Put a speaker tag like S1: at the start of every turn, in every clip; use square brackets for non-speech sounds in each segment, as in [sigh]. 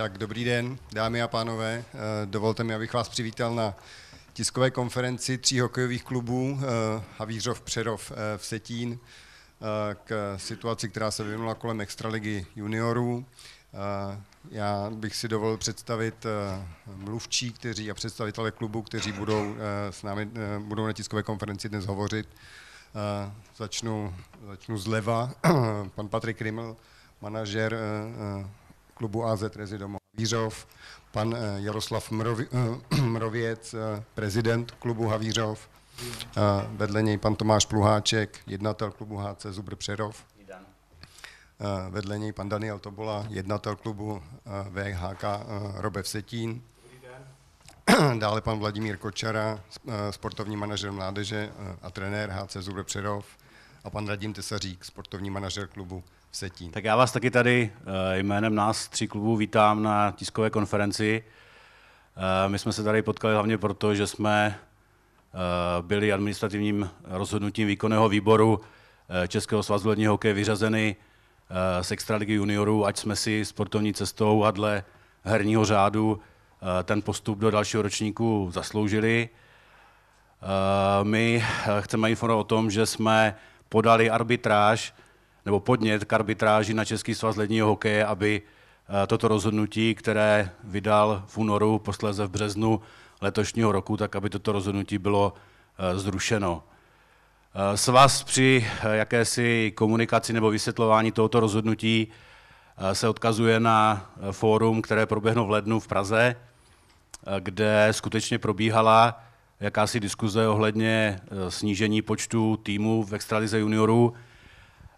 S1: Tak dobrý den, dámy a pánové. Eh, dovolte mi, abych vás přivítal na tiskové konferenci tří hokejových klubů Havířov, eh, Přerov, eh, Vsetín k situaci, která se vyvinula kolem Extraligy juniorů. Já bych si dovolil představit mluvčí kteří, a představitele klubu, kteří budou s námi budou na tiskové konferenci dnes hovořit. Začnu, začnu zleva. [clears throat] Pan Patrik Riml, manažer klubu AZ Rezidomo Havířov, pan eh, Jaroslav eh, [clears throat] Mrověc, eh, prezident klubu Havířov, vedle něj pan Tomáš Pluháček, jednatel klubu HC Zubr Přerov, vedle něj pan Daniel Tobola, jednatel klubu VHK Robe Setín, dále pan Vladimír Kočara, sportovní manažer mládeže a trenér HC Zubr Přerov a pan Radim Tesařík, sportovní manažer klubu Vsetín.
S2: Tak já vás taky tady eh, jménem nás tří klubů vítám na tiskové konferenci. Eh, my jsme se tady potkali hlavně proto, že jsme eh, byli administrativním rozhodnutím výkonného výboru Českého svazu ledního hokeje vyřazeny z Extraligy juniorů, ať jsme si sportovní cestou a dle herního řádu ten postup do dalšího ročníku zasloužili. My chceme informovat o tom, že jsme podali arbitráž nebo podnět k arbitráži na Český svaz ledního hokeje, aby eh, toto rozhodnutí, které vydal v únoru, posléze v březnu letošního roku, tak aby toto rozhodnutí bylo eh, zrušeno. Eh, svaz při jakési komunikaci nebo vysvětlování tohoto rozhodnutí se odkazuje na fórum, které proběhlo v lednu v Praze, kde skutečně probíhala jakási diskuze ohledně snížení počtu týmů v extralize juniorů,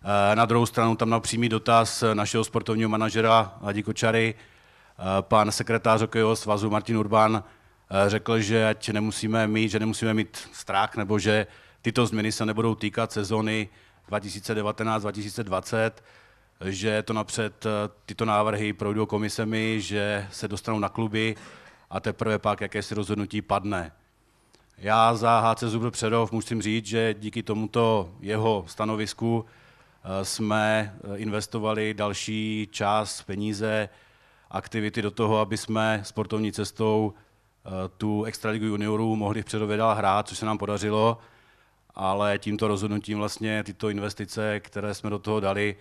S2: Eh, na druhou stranu tam na přímý dotaz eh, našeho sportovního manažera Ladi Kočary, eh, pan sekretář hokejového svazu Martin Urban řekl, že ať nemusíme mít, že nemusíme mít strach, nebo že tyto změny se nebudou týkat sezony 2019-2020, že to napřed tyto návrhy projdou komisemi, že se dostanou na kluby a teprve pak jakési rozhodnutí padne. Já za HC Zubr Předov musím říct, že díky tomuto jeho stanovisku Eh, jsme eh, investovali další čas, peníze, aktivity do toho, aby jsme sportovní cestou eh, tu Extraligu juniorů mohli v Předově dál hrát, což se nám podařilo, ale tímto rozhodnutím vlastně tyto investice, které jsme do toho dali,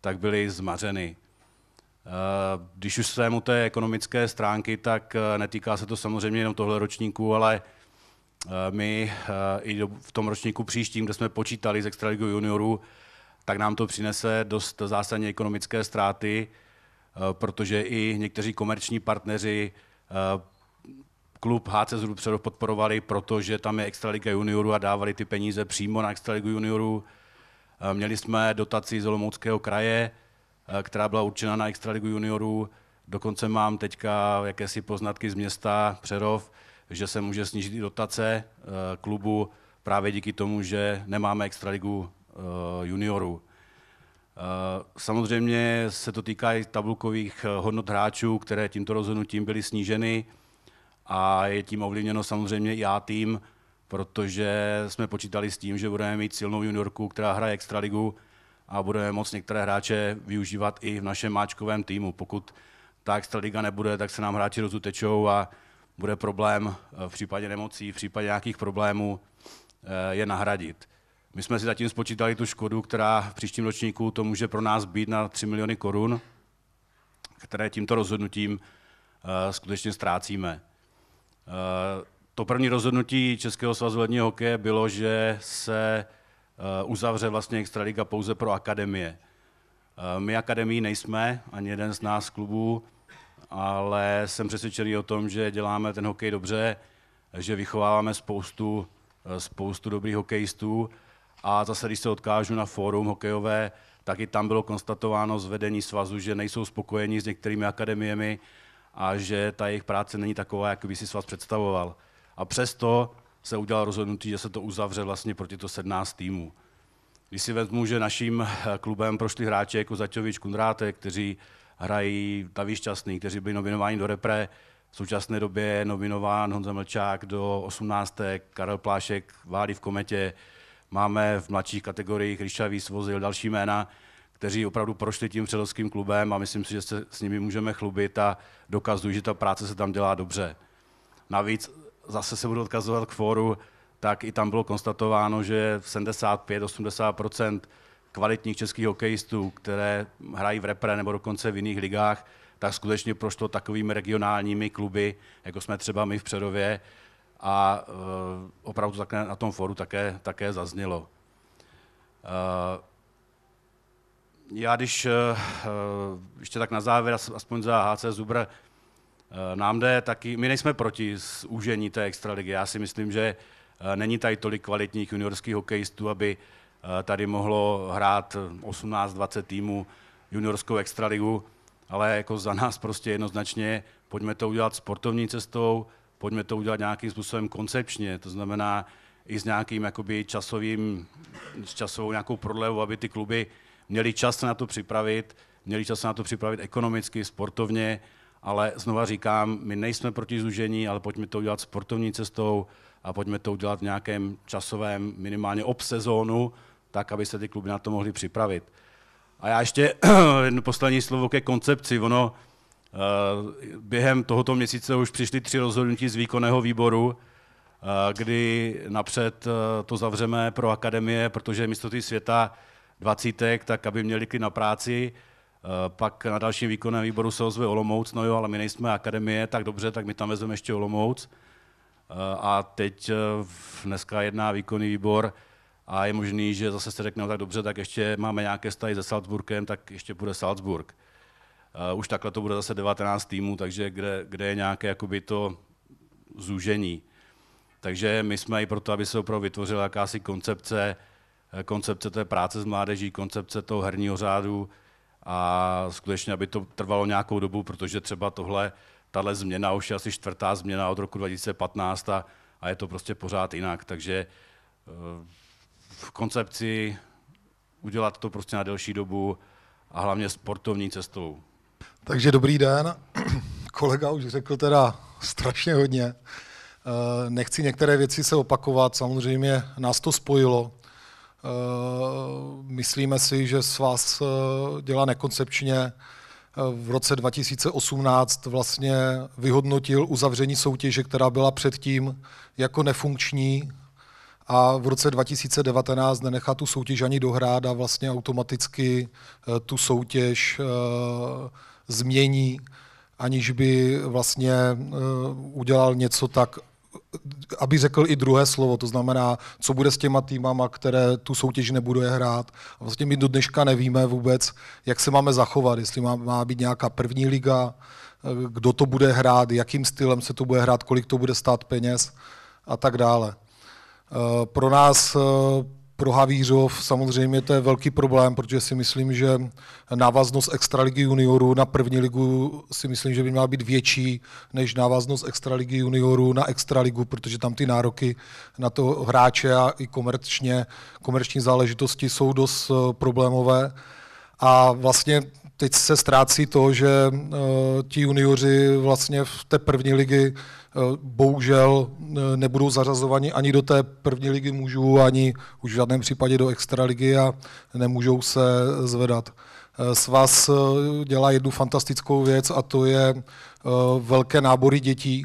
S2: tak byly zmařeny. Když už jsem u té ekonomické stránky, tak netýká se to samozřejmě jenom tohle ročníku, ale my i v tom ročníku příštím, kde jsme počítali z Extraligu juniorů, tak nám to přinese dost zásadně ekonomické ztráty, eh, protože i někteří komerční partneři eh, klub HC předov podporovali, protože tam je Extraliga juniorů a dávali ty peníze přímo na Extraligu juniorů. Eh, měli jsme dotaci z Olomouckého kraje, která byla určena na Extraligu juniorů. Dokonce mám teďka jakési poznatky z města Přerov, že se může snížit i dotace klubu právě díky tomu, že nemáme Extraligu Eh, juniorů. Eh, samozřejmě se to týká i tabulkových eh, hodnot hráčů, které tímto rozhodnutím byly sníženy a je tím ovlivněno samozřejmě i já tým, protože jsme počítali s tím, že budeme mít silnou juniorku, která hraje extraligu a budeme moct některé hráče využívat i v našem máčkovém týmu. Pokud ta extraliga nebude, tak se nám hráči rozutečou a bude problém v případě nemocí, v případě nějakých problémů je nahradit. My jsme si zatím spočítali tu škodu, která v příštím ročníku to může pro nás být na 3 miliony korun, které tímto rozhodnutím uh, skutečně ztrácíme. Uh, to první rozhodnutí Českého svazu ledního hokeje bylo, že se uh, uzavře vlastně Extraliga pouze pro akademie. My akademii nejsme, ani jeden z nás klubů, ale jsem přesvědčený o tom, že děláme ten hokej dobře, že vychováváme spoustu, spoustu dobrých hokejistů a zase, když se odkážu na fórum hokejové, tak i tam bylo konstatováno z vedení svazu, že nejsou spokojeni s některými akademiemi a že ta jejich práce není taková, jak by si svaz představoval. A přesto se udělal rozhodnutí, že se to uzavře vlastně pro to 17 týmů. Když si vezmu, že naším eh, klubem prošli hráči jako Zaťovič, Kundráte, kteří hrají Taví Šťastný, kteří byli nominováni do repre, v současné době je nominován Honza Mlčák do 18. Karel Plášek válí v kometě, Máme v mladších kategoriích Ríša Výsvozil, další jména, kteří opravdu prošli tím předovským klubem a myslím si, že se s nimi můžeme chlubit a dokazují, že ta práce se tam dělá dobře. Navíc zase se budu odkazovat k fóru, tak i tam bylo konstatováno, že 75-80 kvalitních českých hokejistů, které hrají v repre nebo dokonce v jiných ligách, tak skutečně prošlo takovými regionálními kluby, jako jsme třeba my v Předově, a eh, opravdu také na tom foru také, také zaznělo. Eh, já když eh, ještě tak na závěr, aspoň za HC Zubr, nám jde taky, my nejsme proti zúžení té extraligy. Já si myslím, že není tady tolik kvalitních juniorských hokejistů, aby tady mohlo hrát 18-20 týmů juniorskou extraligu, ale jako za nás prostě jednoznačně pojďme to udělat sportovní cestou, pojďme to udělat nějakým způsobem koncepčně, to znamená i s nějakým jakoby časovým, s časovou nějakou prodlevou, aby ty kluby měli čas na to připravit, měli čas na to připravit ekonomicky, sportovně, ale znova říkám, my nejsme proti zúžení, ale pojďme to udělat sportovní cestou a pojďme to udělat v nějakém časovém, minimálně ob sezónu, tak, aby se ty kluby na to mohly připravit. A já ještě [clears throat] jedno poslední slovo ke koncepci. Ono, Během tohoto měsíce už přišly tři rozhodnutí z výkonného výboru, eh, kdy napřed eh, to zavřeme pro akademie, protože místo ty světa dvacítek, tak aby měli klid na práci, eh, pak na dalším výkonném výboru se ozve Olomouc, no jo, ale my nejsme akademie, tak dobře, tak my tam vezmeme ještě Olomouc. A teď dneska jedná výkonný výbor a je možný, že zase se řekne, no tak dobře, tak ještě máme nějaké stahy se Salzburgem, tak ještě bude Salzburg. Uh, už takhle to bude zase 19 týmů, takže kde, kde je nějaké jakoby to zúžení. Takže my jsme i proto, aby se opravdu vytvořila jakási koncepce, eh, koncepce té práce s mládeží, koncepce toho herního řádu a skutečně, aby to trvalo nějakou dobu, protože třeba tohle, tahle změna už je asi čtvrtá změna od roku 2015 a, a je to prostě pořád jinak. Takže eh, v koncepci udělat to prostě na delší dobu a hlavně sportovní cestou. Takže dobrý
S3: den. Kolega už řekl teda strašně hodně. Eh, nechci některé věci se opakovat, samozřejmě nás to spojilo. Eh, myslíme si, že s vás eh, dělá nekoncepčně. V roce 2018 vlastně vyhodnotil uzavření soutěže, která byla předtím jako nefunkční a v roce 2019 nenechá tu soutěž ani dohrát a vlastně automaticky tu soutěž změní, aniž by vlastně eh, udělal něco tak, aby řekl i druhé slovo, to znamená, co bude s těma týmama, které tu soutěž nebude hrát. A vlastně my do dneška nevíme vůbec, jak se máme zachovat, jestli má, má být nějaká první liga, eh, kdo to bude hrát, jakým stylem se to bude hrát, kolik to bude stát peněz a tak dále. Eh, pro nás pro Havířov samozřejmě to je velký problém, protože si myslím, že návaznost extraligy juniorů na první ligu si myslím, že by měla být větší než návaznost extraligy juniorů na extraligu, protože tam ty nároky na to hráče a i komerčně, komerční záležitosti jsou dost eh, problémové. A vlastně teď se ztrácí to, že eh, ti junioři vlastně v té první ligy eh, bohužel eh, nebudou zařazovani ani do té první ligy mužů, ani už v žádném případě do extraligy a nemůžou se zvedat. Svaz dělá jednu fantastickou věc a to je velké nábory dětí.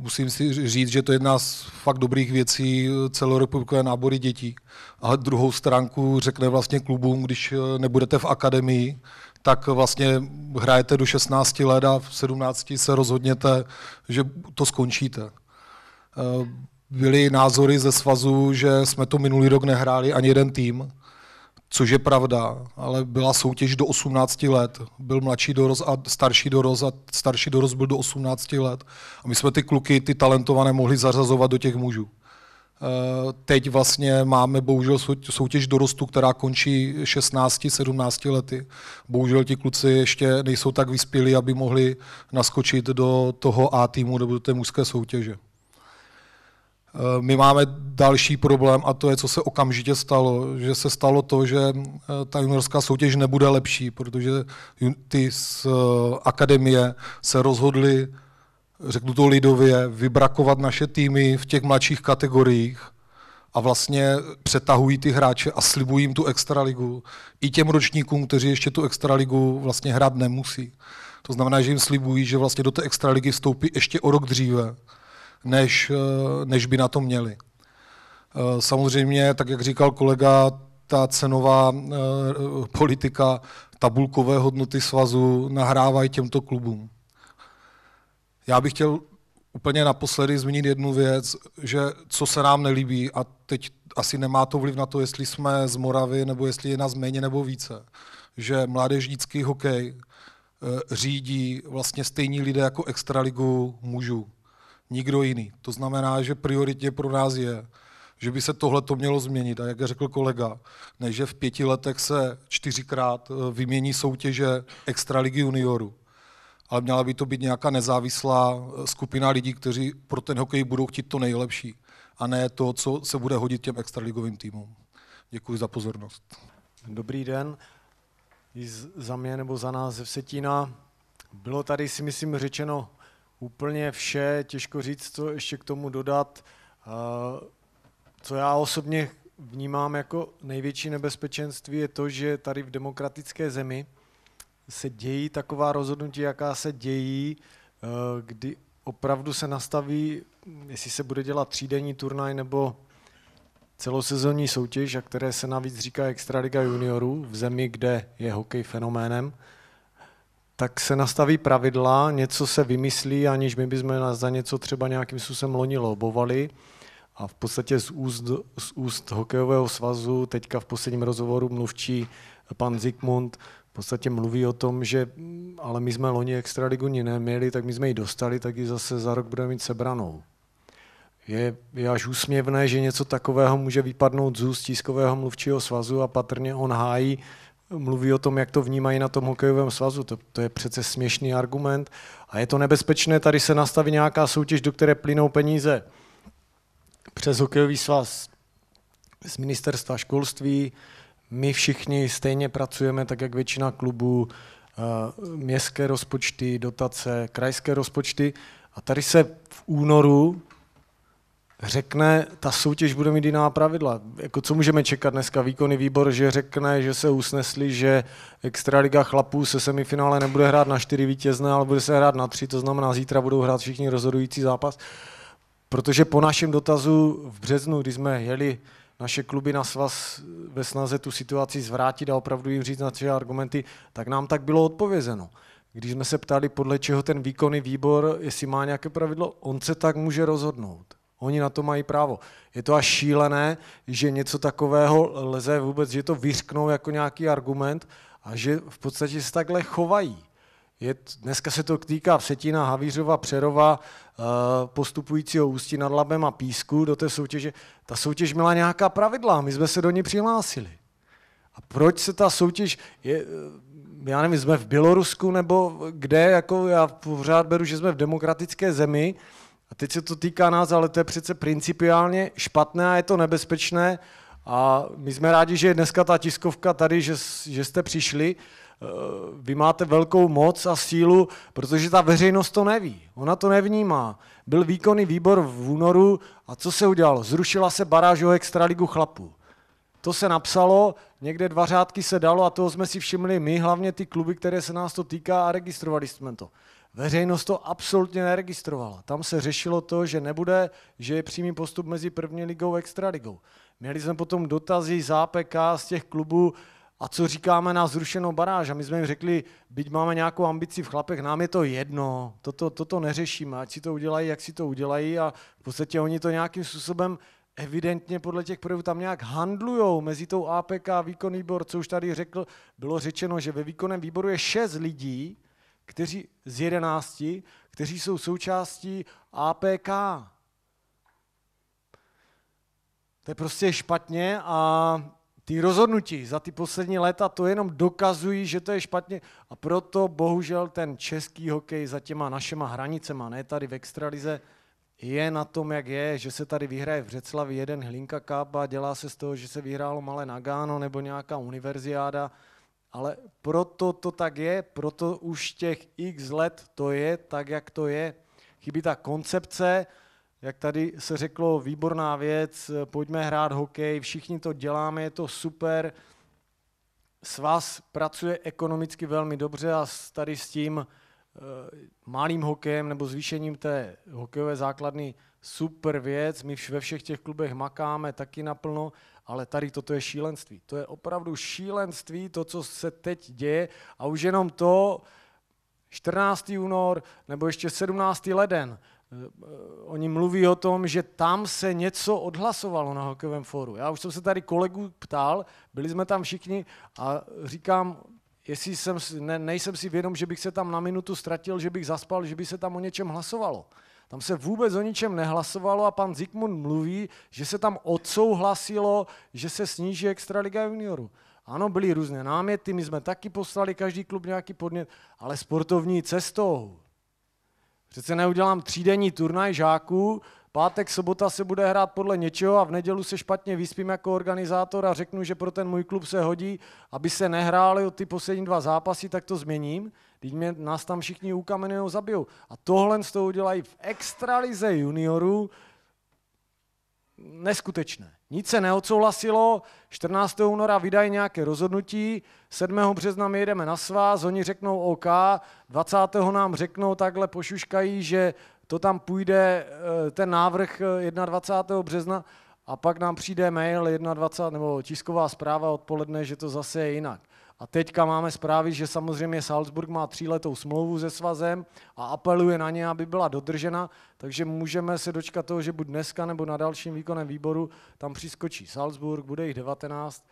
S3: Musím si říct, že to je jedna z fakt dobrých věcí celorepublikové nábory dětí a druhou stránku řekne vlastně klubům, když eh, nebudete v akademii, tak vlastně hrajete do 16 let a v 17 se rozhodněte, že to skončíte. Eh, byly názory ze svazu, že jsme to minulý rok nehráli ani jeden tým, což je pravda, ale byla soutěž do 18 let. Byl mladší doroz a starší doroz a starší doroz byl do 18 let. A my jsme ty kluky, ty talentované, mohli zařazovat do těch mužů. Eh, teď vlastně máme bohužel soutěž dorostu, která končí 16-17 lety. Bohužel ti kluci ještě nejsou tak vyspělí, aby mohli naskočit do toho A týmu nebo do té mužské soutěže. Eh, my máme další problém a to je, co se okamžitě stalo, že se stalo to, že eh, ta juniorská soutěž nebude lepší, protože ty z akademie se rozhodly řeknu to lidově, vybrakovat naše týmy v těch mladších kategoriích a vlastně přetahují ty hráče a slibují jim tu extraligu. I těm ročníkům, kteří ještě tu extraligu vlastně hrát nemusí. To znamená, že jim slibují, že vlastně do té extraligy vstoupí ještě o rok dříve, než, eh, než by na to měli. Eh, samozřejmě, tak jak říkal kolega, ta cenová eh, politika tabulkové hodnoty svazu nahrávají těmto klubům. Já bych chtěl úplně naposledy zmínit jednu věc, že co se nám nelíbí, a teď asi nemá to vliv na to, jestli jsme z Moravy, nebo jestli je nás méně nebo více, že mládežnický hokej eh, řídí vlastně stejní lidé jako extraligu mužů. Nikdo jiný. To znamená, že prioritně pro nás je, že by se tohle to mělo změnit. A jak řekl kolega, ne, že v pěti letech se čtyřikrát eh, vymění soutěže extraligy juniorů ale měla by to být nějaká nezávislá eh, skupina lidí, kteří pro ten hokej budou chtít to nejlepší a ne to, co se bude hodit těm
S4: extraligovým týmům. Děkuji za pozornost. Dobrý den. I za mě nebo za nás ze Vsetína. Bylo tady si myslím řečeno úplně vše, těžko říct, co ještě k tomu dodat. Eh, co já osobně vnímám jako největší nebezpečenství je to, že tady v demokratické zemi se dějí taková rozhodnutí, jaká se dějí, eh, kdy opravdu se nastaví, jestli se bude dělat třídenní turnaj nebo celosezonní soutěž, a které se navíc říká Extraliga juniorů v zemi, kde je hokej fenoménem, tak se nastaví pravidla, něco se vymyslí, aniž my bychom nás za něco třeba nějakým způsobem loni lobovali. A v podstatě z úst, z úst hokejového svazu, teďka v posledním rozhovoru mluvčí pan Zikmund podstatě mluví o tom, že mm, ale my jsme loni extraligu neměli, tak my jsme ji dostali, tak ji zase za rok budeme mít sebranou. Je, je až úsměvné, že něco takového může vypadnout z úst tiskového mluvčího svazu a patrně on hájí, mluví o tom, jak to vnímají na tom hokejovém svazu. To, to je přece směšný argument a je to nebezpečné. Tady se nastaví nějaká soutěž, do které plynou peníze přes hokejový svaz z ministerstva školství, my všichni stejně pracujeme, tak jak většina klubů, eh, městské rozpočty, dotace, krajské rozpočty. A tady se v únoru řekne, ta soutěž bude mít jiná pravidla. Jako co můžeme čekat dneska? výkony výbor, že řekne, že se usnesli, že Extraliga chlapů se semifinále nebude hrát na čtyři vítězné, ale bude se hrát na tři, to znamená zítra budou hrát všichni rozhodující zápas. Protože po našem dotazu v březnu, kdy jsme jeli naše kluby na svaz ve snaze tu situaci zvrátit a opravdu jim říct tři argumenty, tak nám tak bylo odpovězeno. Když jsme se ptali, podle čeho ten výkonný výbor, jestli má nějaké pravidlo, on se tak může rozhodnout. Oni na to mají právo. Je to až šílené, že něco takového leze vůbec, že to vyřknou jako nějaký argument a že v podstatě se takhle chovají. Je, dneska se to týká Vsetína, Havířova, Přerova, eh, postupujícího Ústí nad Labem a Písku do té soutěže. Ta soutěž měla nějaká pravidla, my jsme se do ní přihlásili. A proč se ta soutěž, je, eh, já nevím, jsme v Bělorusku nebo kde, jako já pořád beru, že jsme v demokratické zemi, a teď se to týká nás, ale to je přece principiálně špatné a je to nebezpečné. A my jsme rádi, že je dneska ta tiskovka tady, že, že jste přišli, Eh, vy máte velkou moc a sílu, protože ta veřejnost to neví. Ona to nevnímá. Byl výkonný výbor v únoru a co se udělalo? Zrušila se baráž o extraligu chlapů. To se napsalo, někde dva řádky se dalo a toho jsme si všimli my, hlavně ty kluby, které se nás to týká a registrovali jsme to. Veřejnost to absolutně neregistrovala. Tam se řešilo to, že nebude, že je přímý postup mezi první ligou a extraligou. Měli jsme potom dotazy z APK z těch klubů, a co říkáme na zrušenou baráž? A my jsme jim řekli, byť máme nějakou ambici v chlapech, nám je to jedno, toto, toto neřešíme, ať si to udělají, jak si to udělají a v podstatě oni to nějakým způsobem evidentně podle těch projevů tam nějak handlujou mezi tou APK a výkonný výbor, co už tady řekl, bylo řečeno, že ve výkonném výboru je šest lidí, kteří z jedenácti, kteří jsou součástí APK. To je prostě špatně a ty rozhodnutí za ty poslední léta to jenom dokazují, že to je špatně. A proto bohužel ten český hokej za těma našima hranicema, ne tady v extralize, je na tom, jak je, že se tady vyhraje v Břeclavi jeden Hlinka Cup a dělá se z toho, že se vyhrálo malé Nagano nebo nějaká univerziáda, ale proto to tak je, proto už těch x let to je tak, jak to je. Chybí ta koncepce, jak tady se řeklo, výborná věc, pojďme hrát hokej, všichni to děláme, je to super. Svaz pracuje ekonomicky velmi dobře a tady s tím eh, malým hokejem nebo zvýšením té hokejové základny super věc, my ve všech těch klubech makáme taky naplno, ale tady toto je šílenství. To je opravdu šílenství, to, co se teď děje a už jenom to 14. únor nebo ještě 17. leden, Eh, oni mluví o tom, že tam se něco odhlasovalo na hokejovém fóru. Já už jsem se tady kolegů ptal, byli jsme tam všichni a říkám, jestli jsem, ne, nejsem si vědom, že bych se tam na minutu ztratil, že bych zaspal, že by se tam o něčem hlasovalo. Tam se vůbec o ničem nehlasovalo a pan Zikmund mluví, že se tam odsouhlasilo, že se sníží extraliga juniorů. Ano, byly různé náměty, my jsme taky poslali každý klub nějaký podnět, ale sportovní cestou. Přece neudělám třídenní turnaj žáků, pátek, sobota se bude hrát podle něčeho a v neděli se špatně vyspím jako organizátor a řeknu, že pro ten můj klub se hodí, aby se nehráli o ty poslední dva zápasy, tak to změním. Teď mě, nás tam všichni ukamenují, zabijou. A tohle z toho udělají v extralize juniorů, neskutečné. Nic se neodsouhlasilo, 14. února vydají nějaké rozhodnutí, 7. března my jedeme na svaz, oni řeknou OK, 20. nám řeknou, takhle pošuškají, že to tam půjde, eh, ten návrh 21. Eh, března a pak nám přijde mail 21. nebo tisková zpráva odpoledne, že to zase je jinak. A teďka máme zprávy, že samozřejmě Salzburg má tříletou smlouvu se svazem a apeluje na ně, aby byla dodržena, takže můžeme se dočkat toho, že buď dneska nebo na dalším výkonem výboru tam přiskočí Salzburg, bude jich 19,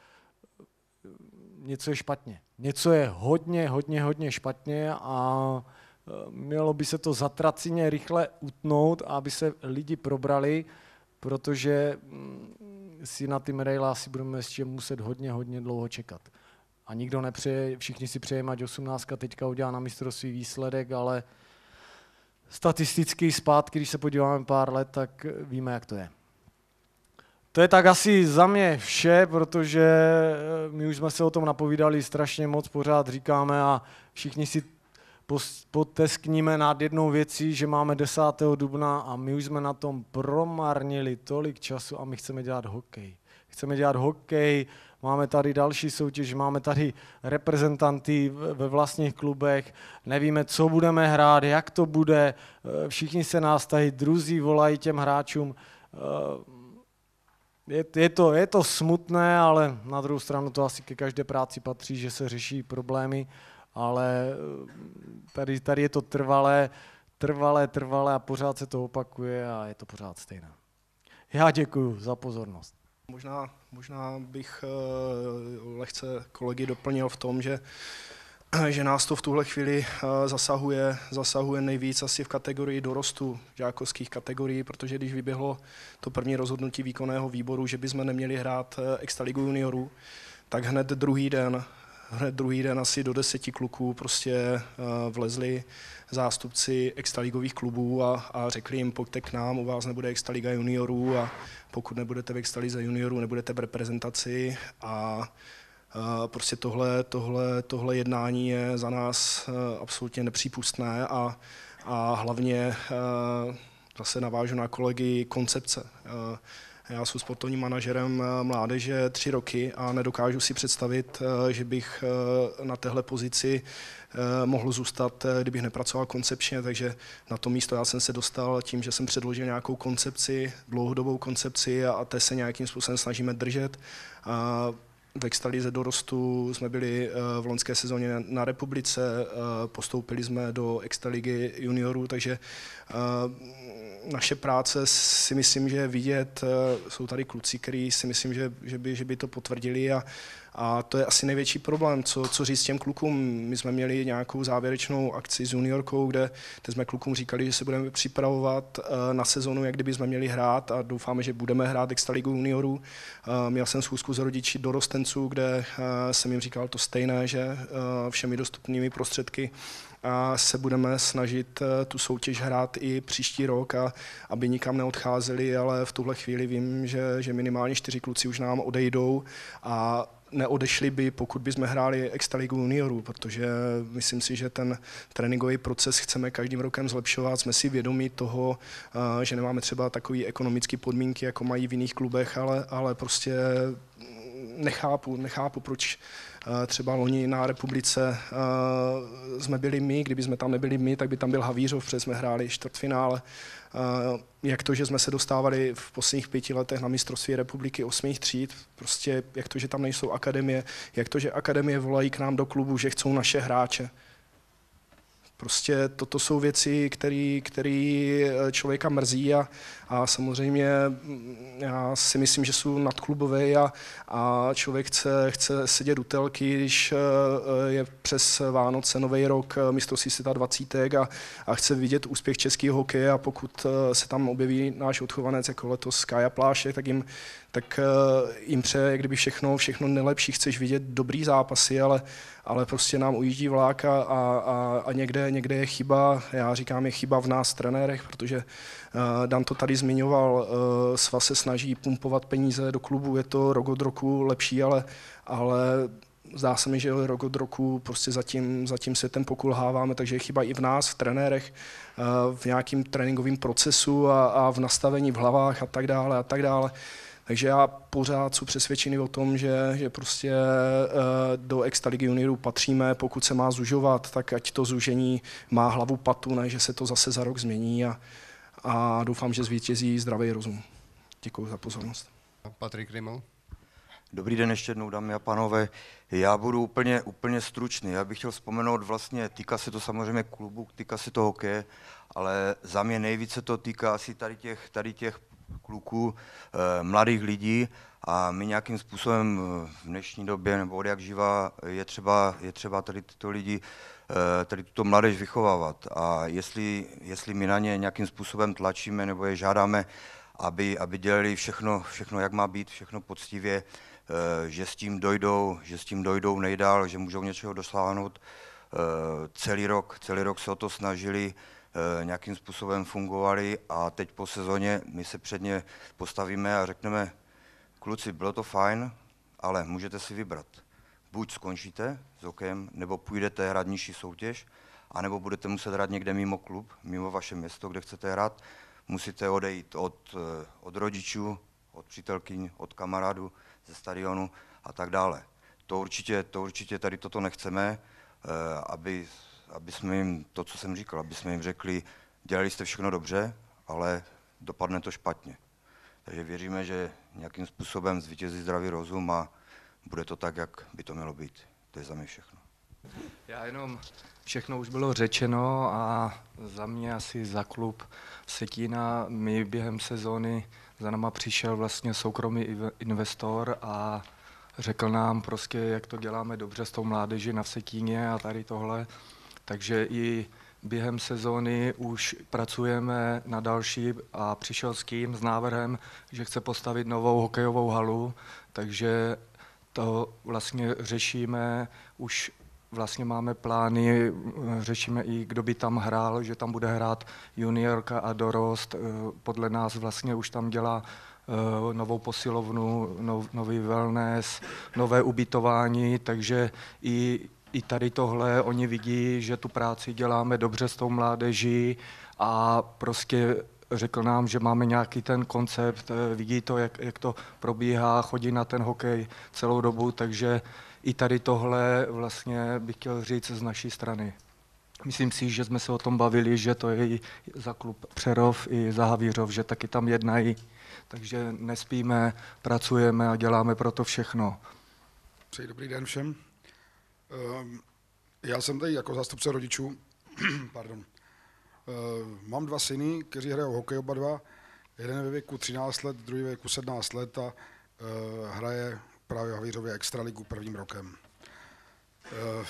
S4: něco je špatně. Něco je hodně, hodně, hodně špatně a e, mělo by se to zatracině rychle utnout, aby se lidi probrali, protože mm, si na ty medaile asi budeme ještě muset hodně, hodně dlouho čekat a nikdo nepřeje, všichni si přejeme, ať 18 teďka udělá na mistrovství výsledek, ale statisticky zpátky, když se podíváme pár let, tak víme, jak to je. To je tak asi za mě vše, protože eh, my už jsme se o tom napovídali strašně moc, pořád říkáme a všichni si poteskníme nad jednou věcí, že máme 10. dubna a my už jsme na tom promarnili tolik času a my chceme dělat hokej. Chceme dělat hokej, máme tady další soutěž, máme tady reprezentanty ve vlastních klubech, nevíme, co budeme hrát, jak to bude, eh, všichni se nás tady druzí volají těm hráčům. Eh, je, je, to, je to smutné, ale na druhou stranu to asi ke každé práci patří, že se řeší problémy, ale eh, tady, tady je to trvalé, trvalé, trvalé a pořád se to opakuje a je to pořád stejné. Já děkuji za pozornost.
S5: Možná, možná bych eh, lehce kolegy doplnil v tom, že že nás to v tuhle chvíli eh, zasahuje, zasahuje nejvíc asi v kategorii dorostu žákovských kategorií, protože když vyběhlo to první rozhodnutí výkonného výboru, že bychom neměli hrát eh, Extraligu juniorů, tak hned druhý den hned druhý den asi do deseti kluků prostě eh, vlezli zástupci extraligových klubů a, a řekli jim, pojďte k nám, u vás nebude extraliga juniorů a pokud nebudete v extralize juniorů, nebudete v reprezentaci a eh, prostě tohle, tohle, tohle jednání je za nás eh, absolutně nepřípustné a, a hlavně uh, zase navážu na kolegy koncepce. Já jsem sportovním manažerem eh, mládeže tři roky a nedokážu si představit, eh, že bych eh, na téhle pozici mohl zůstat, kdybych nepracoval koncepčně, takže na to místo já jsem se dostal tím, že jsem předložil nějakou koncepci, dlouhodobou koncepci a té se nějakým způsobem snažíme držet. A v extralize dorostu jsme byli eh, v loňské sezóně na republice, eh, postoupili jsme do extraligy juniorů, takže eh, naše práce si myslím, že vidět. Jsou tady kluci, kteří si myslím, že, že, by, že by to potvrdili a a to je asi největší problém, co, co říct těm klukům. My jsme měli nějakou závěrečnou akci s juniorkou, kde, kde jsme klukům říkali, že se budeme připravovat eh, na sezonu, jak kdyby jsme měli hrát a doufáme, že budeme hrát Extraligu juniorů. Eh, měl jsem schůzku s rodiči dorostenců, kde eh, jsem jim říkal to stejné, že všemi dostupnými prostředky a se budeme snažit tu soutěž hrát i příští rok, a aby nikam neodcházeli, ale v tuhle chvíli vím, že, že minimálně čtyři kluci už nám odejdou a neodešli by, pokud by jsme hráli Extraligu juniorů, protože myslím si, že ten tréninkový proces chceme každým rokem zlepšovat. Jsme si vědomi toho, eh, že nemáme třeba takové ekonomické podmínky, jako mají v jiných klubech, ale, ale prostě nechápu, nechápu, proč eh, třeba loni na republice eh, jsme byli my, kdyby jsme tam nebyli my, tak by tam byl Havířov, protože jsme hráli čtvrtfinále Eh, jak to, že jsme se dostávali v posledních pěti letech na mistrovství republiky osmých tříd, prostě jak to, že tam nejsou akademie, jak to, že akademie volají k nám do klubu, že chcou naše hráče. Prostě toto jsou věci, které eh, člověka mrzí a, a samozřejmě mm, já si myslím, že jsou nadklubové a, a člověk chce, chce sedět u telky, když eh, eh, je přes Vánoce, Nový rok, mistrovství světa 20 a, a chce vidět úspěch českého hokeje a pokud se tam objeví náš odchovanec jako letos Kaja Plášek, tak jim tak eh, jim přeje, jak kdyby všechno, všechno nejlepší, chceš vidět dobrý zápasy, ale, ale prostě nám ujíždí vlák a, a, a někde, někde je chyba, já říkám, je chyba v nás trenérech, protože uh, Dan to tady zmiňoval, uh, Sva se snaží pumpovat peníze do klubu, je to rok od roku lepší, ale, ale zdá se mi, že rok od roku prostě zatím, zatím se ten pokulháváme, takže je chyba i v nás, v trenérech, v nějakým tréninkovém procesu a, a v nastavení v hlavách a tak dále a tak dále. Takže já pořád jsem přesvědčený o tom, že, že prostě eh, do extraligy juniorů patříme, pokud se má zužovat, tak ať to zužení má hlavu patu, ne, že se to zase za rok změní a, a doufám, že zvítězí zdravý rozum. Děkuji za pozornost.
S1: Patrik Rimmel.
S6: Dobrý den ještě jednou, dámy a pánové. Já budu úplně, úplně stručný. Já bych chtěl vzpomenout vlastně, týká se to samozřejmě klubu, týká se to hokeje, ale za mě nejvíce to týká asi tady těch, tady těch kluků, eh, mladých lidí a my nějakým způsobem eh, v dnešní době nebo od jak živa je třeba, je třeba tady tyto lidi, eh, tady tuto mladež vychovávat. A jestli, jestli my na ně nějakým způsobem tlačíme nebo je žádáme, aby, aby dělali všechno, všechno, jak má být, všechno poctivě, že s tím dojdou, že s tím dojdou nejdál, že můžou něčeho dosáhnout. Celý rok, celý rok se o to snažili, Eh, nějakým způsobem fungovali a teď po sezóně my se před ně postavíme a řekneme, kluci, bylo to fajn, ale můžete si vybrat. Buď skončíte s okem, nebo půjdete hrát nižší soutěž, anebo budete muset hrát někde mimo klub, mimo vaše město, kde chcete hrát. Musíte odejít od, eh, od rodičů, od přítelkyň, od kamarádů ze stadionu a tak dále. To určitě, to určitě tady toto nechceme, eh, aby aby jsme jim, to, co jsem říkal, aby jsme jim řekli, dělali jste všechno dobře, ale dopadne to špatně. Takže věříme, že nějakým způsobem zvítězí zdravý rozum a bude to tak, jak by to mělo být. To je za mě všechno. Já
S7: jenom všechno už bylo řečeno a za mě asi za klub Setína my během sezóny za náma přišel vlastně soukromý investor a řekl nám prostě, jak to děláme dobře s tou mládeží na Setíně a tady tohle. Takže i během sezóny už pracujeme na další a přišel s tím, s návrhem, že chce postavit novou hokejovou halu, takže to vlastně řešíme už vlastně máme plány, řešíme i, kdo by tam hrál, že tam bude hrát juniorka a dorost. Eh, podle nás vlastně už tam dělá eh, novou posilovnu, nov, nový wellness, nové ubytování, takže i i tady tohle oni vidí, že tu práci děláme dobře s tou mládeží a prostě řekl nám, že máme nějaký ten koncept, eh, vidí to, jak, jak to probíhá, chodí na ten hokej celou dobu, takže i tady tohle vlastně bych chtěl říct z naší strany. Myslím si, že jsme se o tom bavili, že to je i za klub Přerov, i za Havířov, že taky tam jednají. Takže nespíme, pracujeme a děláme pro to všechno.
S8: Přeji dobrý den všem. Ehm, já jsem tady jako zástupce rodičů, [clears throat] pardon, ehm, mám dva syny, kteří hrají hokej oba dva, jeden ve věku 13 let, druhý ve věku 17 let a eh, hraje právě v Havířově extraligu prvním rokem. Ehm,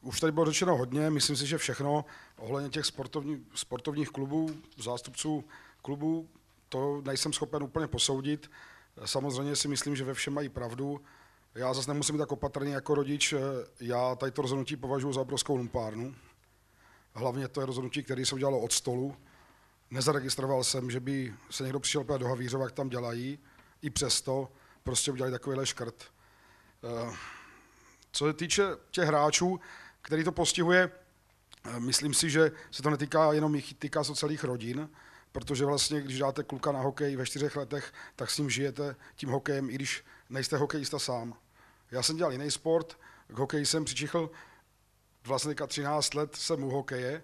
S8: už tady bylo řečeno hodně, myslím si, že všechno ohledně těch sportovní, sportovních klubů, zástupců klubů, to nejsem schopen úplně posoudit. Samozřejmě si myslím, že ve všem mají pravdu. Já zase nemusím být tak opatrný jako rodič. Já tady to rozhodnutí považuji za obrovskou lumpárnu. Hlavně to je rozhodnutí, které se udělalo od stolu. Nezaregistroval jsem, že by se někdo přišel do Havířova, jak tam dělají. I přesto prostě udělali takovýhle škrt. Eh, co se týče těch hráčů, který to postihuje, eh, myslím si, že se to netýká jenom jich, týká se celých rodin, protože vlastně, když dáte kluka na hokej ve čtyřech letech, tak s ním žijete tím hokejem, i když nejste hokejista sám. Já jsem dělal jiný sport, k hokeji jsem přičichl vlastně 13 let jsem u hokeje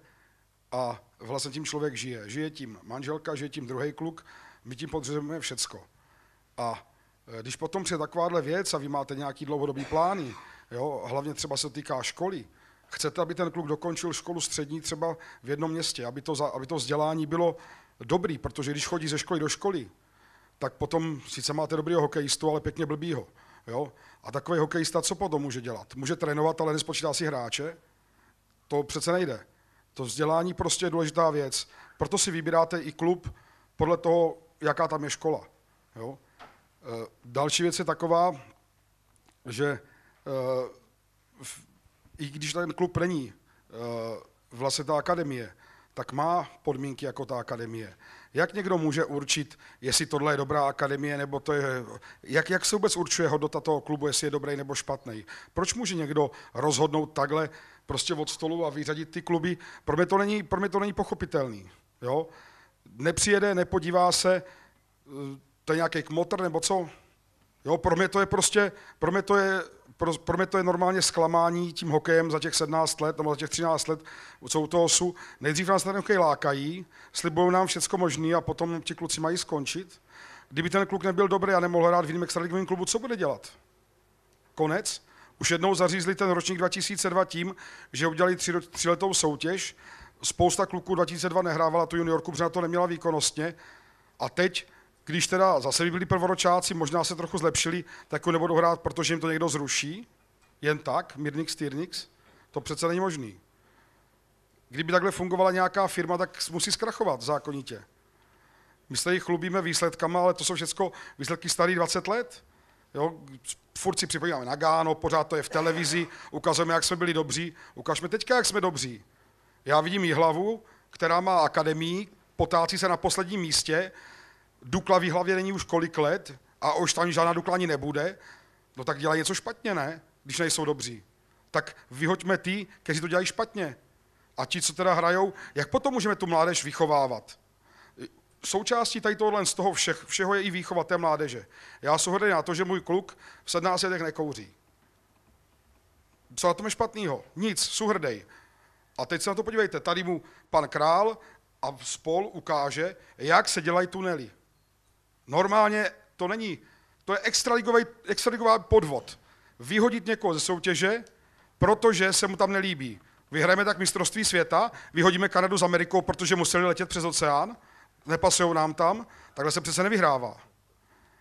S8: a vlastně tím člověk žije. Žije tím manželka, žije tím druhý kluk, my tím podřezujeme všecko. A e, když potom přijde takováhle věc a vy máte nějaký dlouhodobý plány, jo, hlavně třeba se týká školy, chcete, aby ten kluk dokončil školu střední třeba v jednom městě, aby to, za, aby to vzdělání bylo dobrý, protože když chodí ze školy do školy, tak potom sice máte dobrýho hokejistu, ale pěkně blbýho. Jo? A takový hokejista, co potom může dělat? Může trénovat, ale nespočítá si hráče? To přece nejde. To vzdělání prostě je důležitá věc. Proto si vybíráte i klub podle toho, jaká tam je škola. Jo? E, další věc je taková, že e, i když ten klub není e, vlastně ta akademie, tak má podmínky jako ta akademie. Jak někdo může určit, jestli tohle je dobrá akademie, nebo to je, jak, jak se vůbec určuje hodnota toho klubu, jestli je dobrý nebo špatný? Proč může někdo rozhodnout takhle prostě od stolu a vyřadit ty kluby? Pro mě to není, pro mě to není pochopitelný. Jo? Nepřijede, nepodívá se, eh, to je nějaký kmotr nebo co? Jo, pro mě to je prostě, pro mě to je pro, pro mě to je normálně zklamání tím hokejem za těch 17 let nebo za těch 13 let u jsou. Nejdřív nás ten hokej lákají, slibují nám všecko možné a potom ti kluci mají skončit. Kdyby ten kluk nebyl dobrý a nemohl hrát v jiném extraligovém klubu, co bude dělat? Konec? Už jednou zařízli ten ročník 2002 tím, že udělali tři, letou soutěž. Spousta kluků 2002 nehrávala tu juniorku, protože na to neměla výkonnostně. A teď když teda zase by byli prvoročáci, možná se trochu zlepšili, tak ho nebudou hrát, protože jim to někdo zruší. Jen tak, Mirnix, Tyrnix. To přece není možný. Kdyby takhle fungovala nějaká firma, tak musí zkrachovat zákonitě. My se jich chlubíme výsledkama, ale to jsou všechno výsledky starých 20 let. Jo? Furt si připomínáme Gáno, pořád to je v televizi, ukazujeme, jak jsme byli dobří, ukažme teďka, jak jsme dobří. Já vidím hlavu, která má akademii, potácí se na posledním místě, Dukla v hlavě není už kolik let a už tam žádná Dukla ani nebude, no tak dělají něco špatně, ne? Když nejsou dobří. Tak vyhoďme ty, kteří to dělají špatně. A ti, co teda hrajou, jak potom můžeme tu mládež vychovávat? Součástí tady tohle z toho všech, všeho je i výchova té mládeže. Já jsem hrdý na to, že můj kluk v 17 letech nekouří. Co na tom je špatného? Nic, jsou hrdý. A teď se na to podívejte, tady mu pan král a spol ukáže, jak se dělají tunely. Normálně to není, to je extraligový, podvod. Vyhodit někoho ze soutěže, protože se mu tam nelíbí. Vyhrajeme tak mistrovství světa, vyhodíme Kanadu s Amerikou, protože museli letět přes oceán, nepasují nám tam, takhle se přece nevyhrává.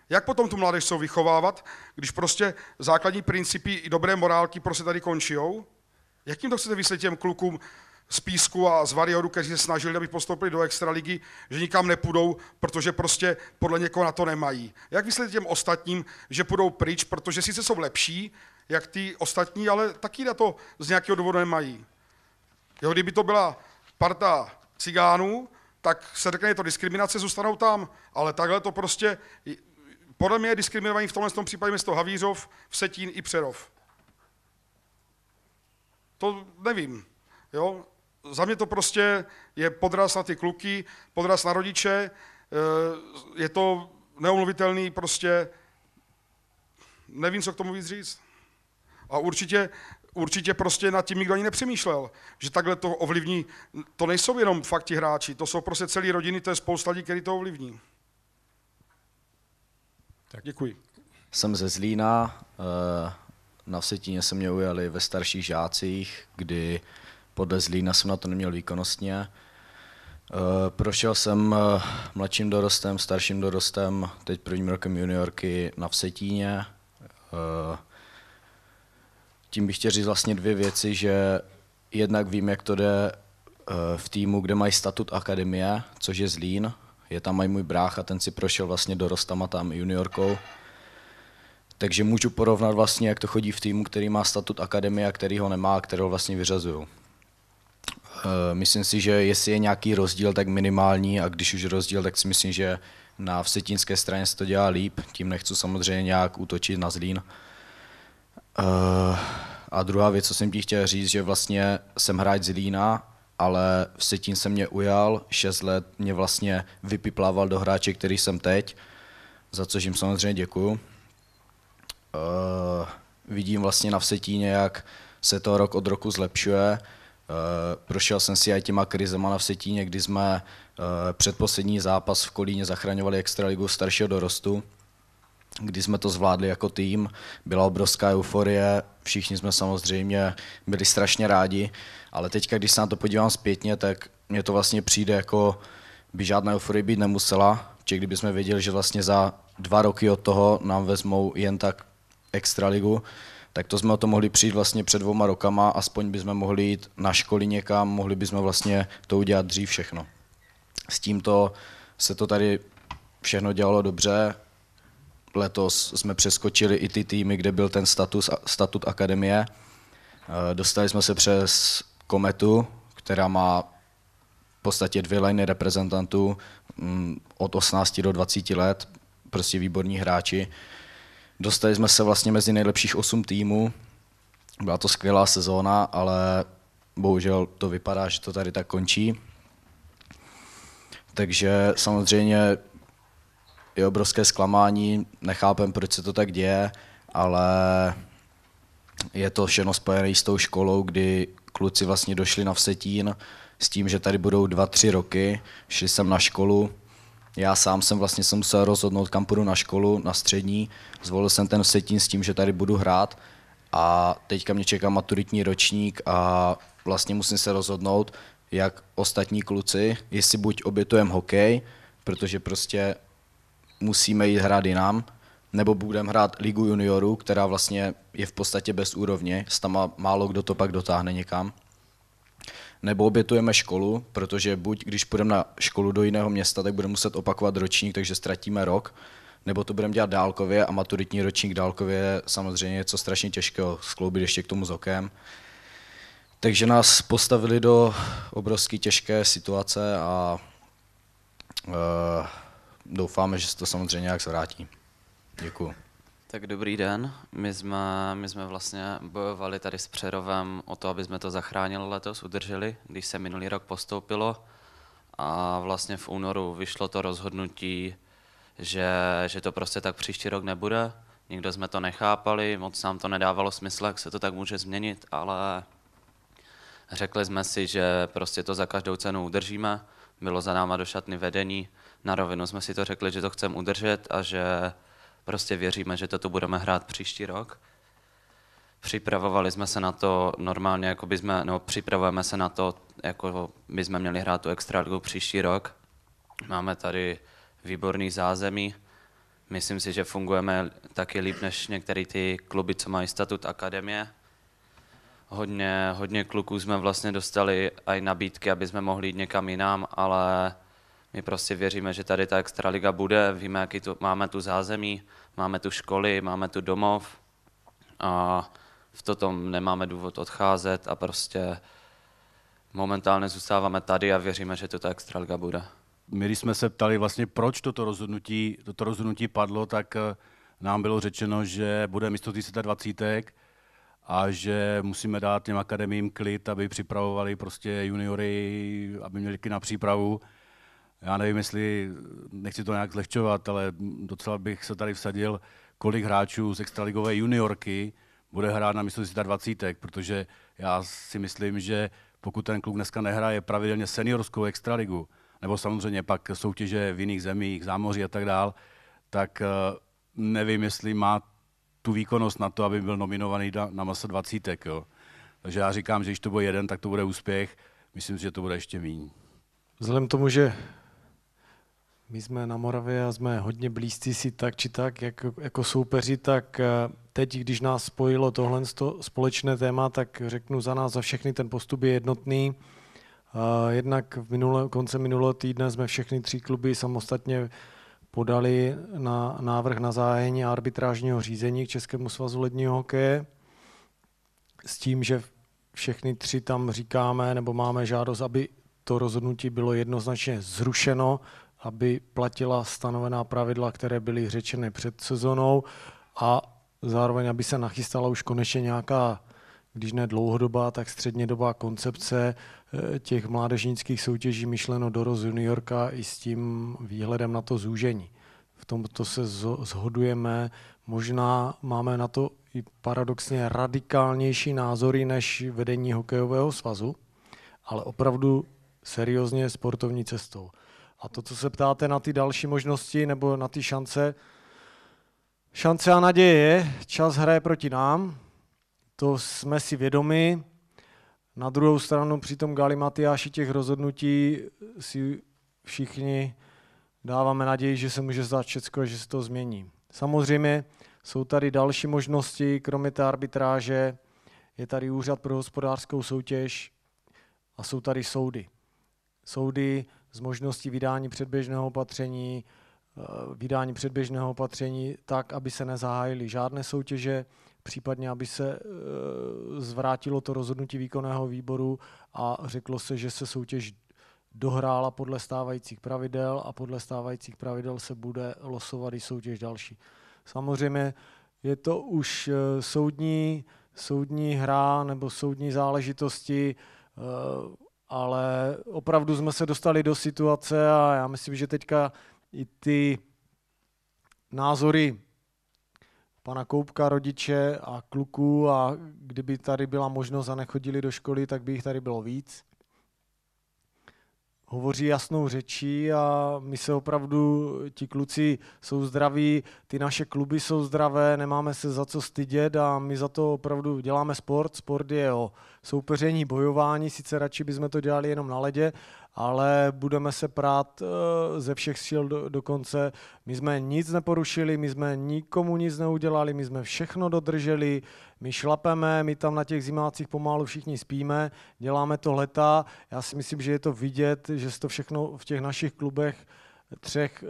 S8: Jak potom tu mládež jsou vychovávat, když prostě základní principy i dobré morálky prostě tady končí? Jakým to chcete vysvětlit těm klukům, z Písku a z Varioru, kteří se snažili, aby postoupili do extraligy, že nikam nepůjdou, protože prostě podle někoho na to nemají. Jak vysvětlit těm ostatním, že půjdou pryč, protože sice jsou lepší, jak ty ostatní, ale taky na to z nějakého důvodu nemají. Jo, kdyby to byla parta cigánů, tak se řekne, je to diskriminace, zůstanou tam, ale takhle to prostě, podle mě je diskriminovaný v tomhle tom případě město Havířov, Vsetín i Přerov. To nevím. Jo? za mě to prostě je podraz na ty kluky, podraz na rodiče, eh, je to neumluvitelný prostě, nevím, co k tomu víc říct. A určitě, určitě prostě nad tím nikdo ani nepřemýšlel, že takhle to ovlivní, to nejsou jenom fakti hráči, to jsou prostě celé rodiny, to je spousta lidí, který to ovlivní.
S9: Tak děkuji. Jsem ze Zlína, eh, na Vsetíně se mě ujali ve starších žácích, kdy podle Zlína jsem na to neměl výkonnostně. Eh, prošel jsem eh, mladším dorostem, starším dorostem, teď prvním rokem juniorky na Vsetíně. Eh, tím bych chtěl říct vlastně dvě věci, že jednak vím, jak to jde v týmu, kde mají statut akademie, což je Zlín. Je tam mají můj brách a ten si prošel vlastně dorostama tam juniorkou. Takže můžu porovnat vlastně, jak to chodí v týmu, který má statut akademie a který ho nemá a kterého vlastně vyřazují. Eh, myslím si, že jestli je nějaký rozdíl, tak minimální a když už rozdíl, tak si myslím, že na vsetínské straně se to dělá líp. Tím nechci samozřejmě nějak útočit na Zlín. Eh, a druhá věc, co jsem ti chtěl říct, že vlastně jsem hráč Zlína, ale v Vsetín se mě ujal, šest let mě vlastně vypiplával do hráče, který jsem teď, za což jim samozřejmě děkuju. Uh, vidím vlastně na Vsetíně, jak se to rok od roku zlepšuje Eh, prošel jsem si i těma krizema na Vsetíně, kdy jsme eh, předposlední zápas v Kolíně zachraňovali extraligu staršího dorostu, kdy jsme to zvládli jako tým, byla obrovská euforie, všichni jsme samozřejmě byli strašně rádi, ale teďka, když se na to podívám zpětně, tak mně to vlastně přijde jako by žádná euforie být nemusela, či kdybychom věděli, že vlastně za dva roky od toho nám vezmou jen tak extraligu, tak to jsme o to mohli přijít vlastně před dvouma rokama, aspoň bychom mohli jít na školy někam, mohli bychom vlastně to udělat dřív všechno. S tímto se to tady všechno dělalo dobře, letos jsme přeskočili i ty týmy, kde byl ten status, statut akademie. Eh, dostali jsme se přes Kometu, která má v podstatě dvě liny reprezentantů mm, od 18 do 20 let, prostě výborní hráči. Dostali jsme se vlastně mezi nejlepších osm týmů. Byla to skvělá sezóna, ale bohužel to vypadá, že to tady tak končí. Takže samozřejmě je obrovské zklamání, nechápem, proč se to tak děje, ale je to všechno spojené s tou školou, kdy kluci vlastně došli na Vsetín s tím, že tady budou dva, tři roky, šli jsem na školu, já sám jsem vlastně se musel rozhodnout, kam půjdu na školu, na střední. Zvolil jsem ten setín s tím, že tady budu hrát a teďka mě čeká maturitní ročník a vlastně musím se rozhodnout, jak ostatní kluci, jestli buď obětujeme hokej, protože prostě musíme jít hrát jinam, nebo budeme hrát ligu juniorů, která vlastně je v podstatě bez úrovně, s tam málo kdo to pak dotáhne někam, nebo obětujeme školu, protože buď když půjdeme na školu do jiného města, tak budeme muset opakovat ročník, takže ztratíme rok, nebo to budeme dělat dálkově a maturitní ročník dálkově je samozřejmě něco strašně těžkého skloubit ještě k tomu s okem. Takže nás postavili do obrovské těžké situace a uh, doufáme, že se to samozřejmě nějak zvrátí.
S10: Děkuji. Tak dobrý den. My jsme, my jsme vlastně bojovali tady s Přerovem o to, aby jsme to zachránili letos, udrželi, když se minulý rok postoupilo. A vlastně v únoru vyšlo to rozhodnutí, že, že to prostě tak příští rok nebude. Nikdo jsme to nechápali, moc nám to nedávalo smysl, jak se to tak může změnit, ale řekli jsme si, že prostě to za každou cenu udržíme. Bylo za náma do šatny vedení, na rovinu jsme si to řekli, že to chceme udržet a že prostě věříme, že toto budeme hrát příští rok. Připravovali jsme se na to normálně, jako by jsme, no, připravujeme se na to, jako by jsme měli hrát tu extraligu příští rok. Máme tady výborný zázemí. Myslím si, že fungujeme taky líp než některé ty kluby, co mají statut akademie. Hodně, hodně kluků jsme vlastně dostali i nabídky, aby jsme mohli jít někam jinam, ale my prostě věříme, že tady ta extraliga bude, víme, jaký tu, máme tu zázemí, máme tu školy, máme tu domov a v tom nemáme důvod odcházet a prostě momentálně zůstáváme tady a věříme, že to ta extraliga bude.
S2: My, když jsme se ptali vlastně, proč toto rozhodnutí, toto rozhodnutí padlo, tak eh, nám bylo řečeno, že bude místo 20 a že musíme dát těm akademiím klid, aby připravovali prostě juniory, aby měli na přípravu já nevím, jestli, nechci to nějak zlehčovat, ale docela bych se tady vsadil, kolik hráčů z extraligové juniorky bude hrát na místo 20, protože já si myslím, že pokud ten kluk dneska nehraje pravidelně seniorskou extraligu, nebo samozřejmě pak soutěže v jiných zemích, zámoří a tak dál, tak eh, nevím, jestli má tu výkonnost na to, aby byl nominovaný na masa 20. Jo. Takže já říkám, že když to bude jeden, tak to bude úspěch. Myslím si, že to bude ještě méně.
S4: Vzhledem tomu, že my jsme na Moravě a jsme hodně blízcí si tak či tak, jak, jako soupeři, tak eh, teď, když nás spojilo tohle společné téma, tak řeknu za nás, za všechny ten postup je jednotný. Eh, jednak v minule, konce minulého týdne jsme všechny tři kluby samostatně podali na návrh na zájení arbitrážního řízení k Českému svazu ledního hokeje s tím, že všechny tři tam říkáme nebo máme žádost, aby to rozhodnutí bylo jednoznačně zrušeno aby platila stanovená pravidla, které byly řečeny před sezonou a zároveň, aby se nachystala už konečně nějaká, když ne dlouhodobá, tak střednědobá koncepce eh, těch mládežnických soutěží myšleno do juniorka i s tím výhledem na to zúžení. V tomto se zhodujeme, možná máme na to i paradoxně radikálnější názory než vedení hokejového svazu, ale opravdu seriózně sportovní cestou. A to, co se ptáte na ty další možnosti nebo na ty šance, šance a naděje je, čas hraje proti nám, to jsme si vědomi. Na druhou stranu při tom Galimatiáši těch rozhodnutí si všichni dáváme naději, že se může zdát všecko, že se to změní. Samozřejmě jsou tady další možnosti, kromě té arbitráže, je tady úřad pro hospodářskou soutěž a jsou tady soudy. Soudy z možnosti vydání předběžného opatření, eh, vydání předběžného opatření tak, aby se nezahájily žádné soutěže, případně aby se eh, zvrátilo to rozhodnutí výkonného výboru a řeklo se, že se soutěž dohrála podle stávajících pravidel a podle stávajících pravidel se bude losovat i soutěž další. Samozřejmě je to už eh, soudní, soudní hra nebo soudní záležitosti ale opravdu jsme se dostali do situace a já myslím, že teďka i ty názory pana Koupka, rodiče a kluků a kdyby tady byla možnost a nechodili do školy, tak by jich tady bylo víc hovoří jasnou řečí a my se opravdu, ti kluci jsou zdraví, ty naše kluby jsou zdravé, nemáme se za co stydět a my za to opravdu děláme sport. Sport je o soupeření, bojování, sice radši bychom to dělali jenom na ledě, ale budeme se prát eh, ze všech síl do, do konce. My jsme nic neporušili, my jsme nikomu nic neudělali, my jsme všechno dodrželi, my šlapeme, my tam na těch zimácích pomalu všichni spíme, děláme to leta. Já si myslím, že je to vidět, že se to všechno v těch našich klubech třech eh,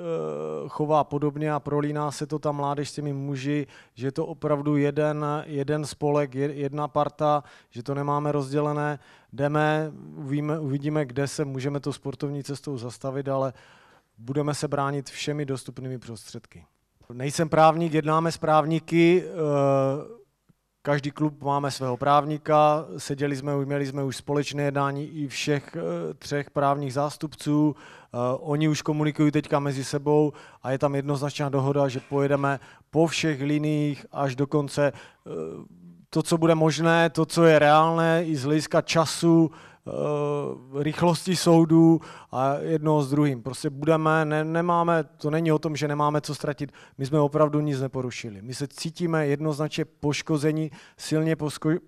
S4: chová podobně a prolíná se to tam mládež s těmi muži, že je to opravdu jeden, jeden spolek, jedna parta, že to nemáme rozdělené jdeme, uvidíme, uvidíme, kde se můžeme tou sportovní cestou zastavit, ale budeme se bránit všemi dostupnými prostředky. Nejsem právník, jednáme s právníky, eh, každý klub máme svého právníka, seděli jsme, měli jsme už společné jednání i všech eh, třech právních zástupců, eh, oni už komunikují teďka mezi sebou a je tam jednoznačná dohoda, že pojedeme po všech liniích až do konce to, co bude možné, to, co je reálné i z hlediska času, eh, rychlosti soudu a jednoho s druhým. Prostě budeme, ne, nemáme, to není o tom, že nemáme co ztratit, my jsme opravdu nic neporušili. My se cítíme jednoznačně poškození, silně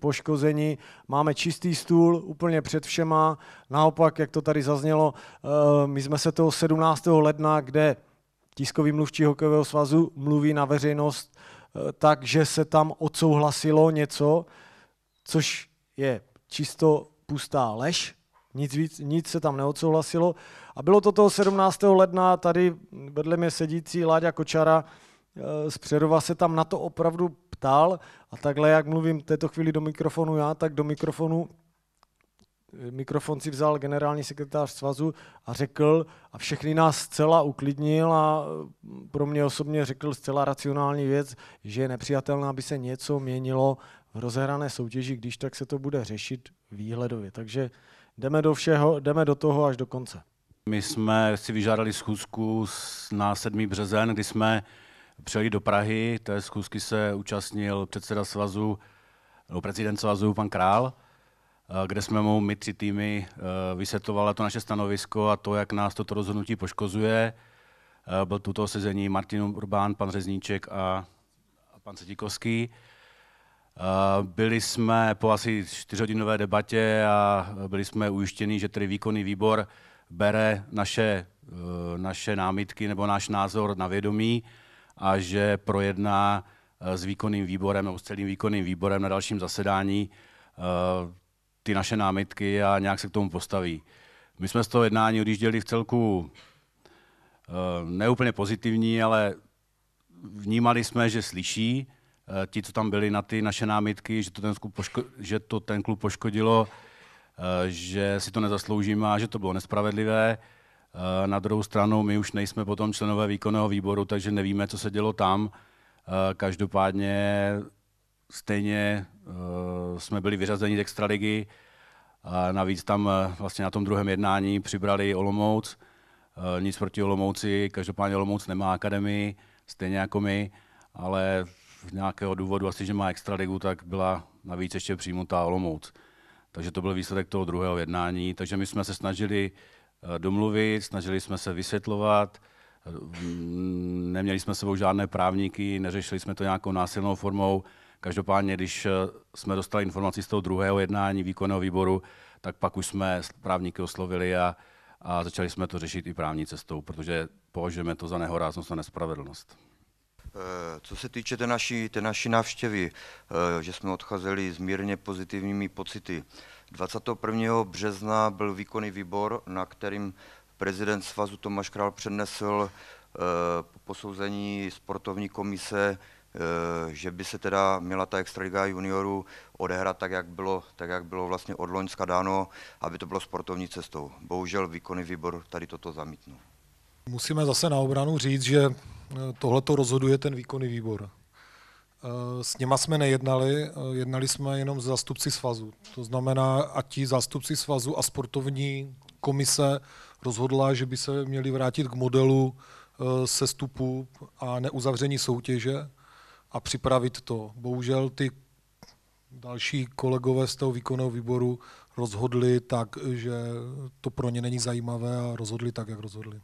S4: poškození, máme čistý stůl úplně před všema, naopak, jak to tady zaznělo, eh, my jsme se toho 17. ledna, kde tiskový mluvčí hokejového svazu mluví na veřejnost, takže se tam odsouhlasilo něco, což je čisto pustá lež, nic, víc, nic se tam neodsouhlasilo. A bylo to toho 17. ledna, tady vedle mě sedící Láďa Kočara eh, z Přerova se tam na to opravdu ptal a takhle, jak mluvím této chvíli do mikrofonu já, tak do mikrofonu mikrofon si vzal generální sekretář svazu a řekl, a všechny nás zcela uklidnil a mm, pro mě osobně řekl zcela racionální věc, že je nepřijatelné, aby se něco měnilo v rozehrané soutěži, když tak se to bude řešit výhledově. Takže jdeme do všeho, jdeme do toho až do konce.
S2: My jsme si vyžádali schůzku na 7. březen, kdy jsme přijeli do Prahy. Té schůzky se účastnil předseda svazu, nebo prezident svazu, pan Král. Eh, kde jsme mu my tři týmy eh, vysvětlovali to naše stanovisko a to, jak nás toto rozhodnutí poškozuje. Eh, byl tuto sezení Martin Urbán, pan Řezníček a, a pan Setikovský. Byli jsme po asi čtyřhodinové debatě a byli jsme ujištěni, že tedy výkonný výbor bere naše, naše námitky nebo náš názor na vědomí a že projedná s výkonným výborem nebo s celým výkonným výborem na dalším zasedání ty naše námitky a nějak se k tomu postaví. My jsme z toho jednání odjížděli v celku eh, neúplně pozitivní, ale vnímali jsme, že slyší eh, ti, co tam byli na ty naše námitky, že to ten klub, poško- že to ten klub poškodilo, eh, že si to nezasloužíme a že to bylo nespravedlivé. Na druhou stranu, my už nejsme potom členové výkonného výboru, takže nevíme, co se dělo tam. Každopádně stejně uh, jsme byli vyřazeni z extraligy. A navíc tam uh, vlastně na tom druhém jednání přibrali Olomouc. Uh, nic proti Olomouci, každopádně Olomouc nemá akademii, stejně jako my, ale z nějakého důvodu, asi že má extraligu, tak byla navíc ještě přijmutá Olomouc. Takže to byl výsledek toho druhého jednání. Takže my jsme se snažili domluvit, snažili jsme se vysvětlovat, mm, neměli jsme sebou žádné právníky, neřešili jsme to nějakou násilnou formou, Každopádně, když eh, jsme dostali informaci z toho druhého jednání výkonného výboru, tak pak už jsme právníky oslovili a, a začali jsme to řešit i právní cestou, protože považujeme to
S6: za nehoráznost a nespravedlnost. Eh, co se týče té naší, té naší návštěvy, eh, že jsme odcházeli s mírně pozitivními pocity. 21. března byl výkonný výbor, na kterým prezident svazu Tomáš Král přednesl po posouzení sportovní komise Eh, že by se teda měla ta extraliga juniorů odehrát tak, jak bylo, tak, jak bylo vlastně od Loňska dáno, aby to bylo sportovní cestou. Bohužel výkonný výbor tady toto zamítnul.
S3: Musíme zase na obranu říct, že eh, tohle to rozhoduje ten výkonný výbor. Eh, s něma jsme nejednali, jednali jsme jenom s zástupci svazu. To znamená, a ti zástupci svazu a sportovní komise rozhodla, že by se měli vrátit k modelu sestupu a neuzavření soutěže a připravit to. Bohužel ty další kolegové z toho výkonného výboru rozhodli tak, že to pro ně není zajímavé a rozhodli tak, jak rozhodli.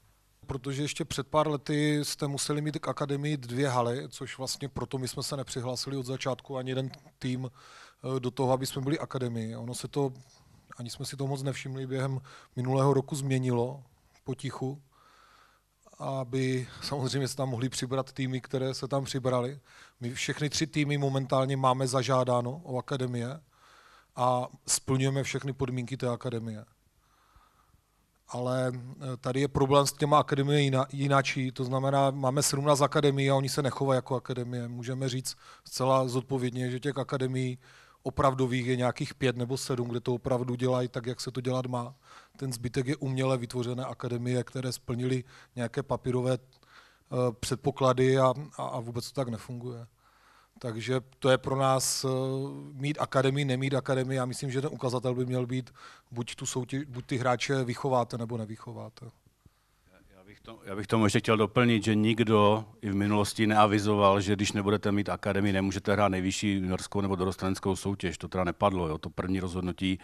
S3: Protože ještě před pár lety jste museli mít k akademii dvě haly, což vlastně proto my jsme se nepřihlásili od začátku ani jeden tým eh, do toho, aby jsme byli akademii. Ono se to, ani jsme si to moc nevšimli, během minulého roku změnilo potichu aby samozřejmě se tam mohli přibrat týmy, které se tam přibrali. My všechny tři týmy momentálně máme zažádáno o akademie a splňujeme všechny podmínky té akademie. Ale eh, tady je problém s těma akademie jináčí, to znamená, máme 17 akademií a oni se nechovají jako akademie. Můžeme říct zcela zodpovědně, že těch akademií opravdových je nějakých pět nebo sedm, kde to opravdu dělají tak, jak se to dělat má. Ten zbytek je uměle vytvořené akademie, které splnily nějaké papírové eh, předpoklady a, a, a vůbec to tak nefunguje. Takže to je pro nás eh, mít akademii, nemít akademii. Já myslím, že ten ukazatel by měl být, buď, tu soutěž, buď ty hráče vychováte nebo nevychováte
S2: bych, to, já bych tomu ještě chtěl doplnit, že nikdo i v minulosti neavizoval, že když nebudete mít akademii, nemůžete hrát nejvyšší juniorskou nebo dorostlenskou soutěž. To teda nepadlo. Jo? To první rozhodnutí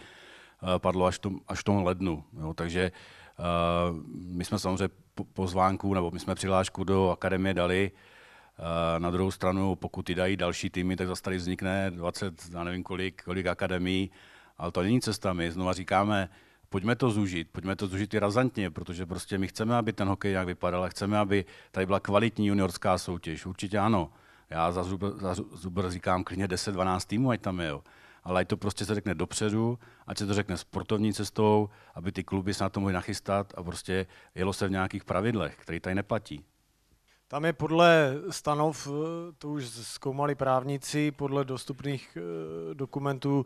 S2: eh, padlo až, tom, až tom lednu. Jo? Takže uh, my jsme samozřejmě pozvánku, nebo my jsme přihlášku do akademie dali. Eh, na druhou stranu, pokud ty dají další týmy, tak zase tady vznikne 20, já nevím kolik, kolik akademií. Ale to není cesta. My znova říkáme, pojďme to zúžit, pojďme to zúžit i razantně, protože prostě my chceme, aby ten hokej nějak vypadal a chceme, aby tady byla kvalitní juniorská soutěž. Určitě ano. Já za zubr za zubr říkám klidně 10-12 týmů, ať tam je. Jo. Ale ať to prostě se řekne dopředu, ať se to řekne sportovní cestou, aby ty kluby se na to mohly nachystat a prostě jelo se v nějakých pravidlech, které tady neplatí.
S4: Tam je podle stanov, eh, to už zkoumali právníci, podle dostupných eh, dokumentů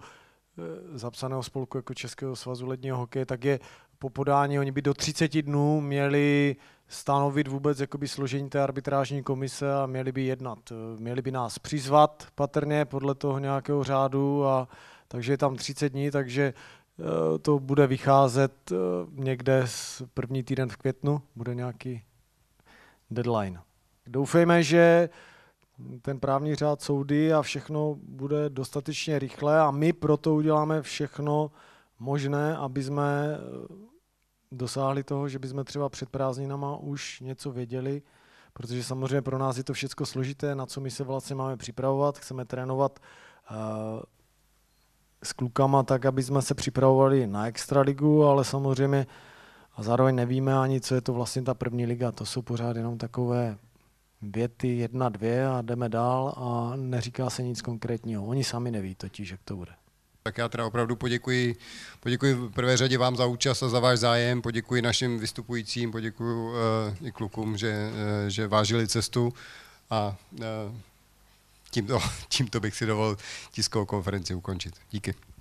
S4: Eh, zapsaného spolku jako Českého svazu ledního hokeje, tak je po podání, oni by do 30 dnů měli stanovit vůbec jakoby složení té arbitrážní komise a měli by jednat. Eh, měli by nás přizvat patrně podle toho nějakého řádu a takže je tam 30 dní, takže eh, to bude vycházet někde z první týden v květnu, bude nějaký deadline. Doufejme, že ten právní řád soudy a všechno bude dostatečně rychle a my proto uděláme všechno možné, aby jsme eh, dosáhli toho, že by jsme třeba před prázdninama už něco věděli, protože samozřejmě pro nás je to všechno složité, na co my se vlastně máme připravovat, chceme trénovat eh, s klukama tak, aby jsme se připravovali na extraligu, ale samozřejmě a zároveň nevíme ani, co je to vlastně ta první liga. To jsou pořád jenom takové věty jedna, dvě a jdeme dál a neříká se nic konkrétního. Oni sami neví totiž, jak to bude.
S1: Tak já teda opravdu poděkuji, poděkuji v prvé řadě vám za účast a za váš zájem, poděkuji našim vystupujícím, poděkuji uh, i klukům, že, uh, že vážili cestu a uh, tímto, [laughs] tímto bych si dovolil tiskovou konferenci ukončit. Díky.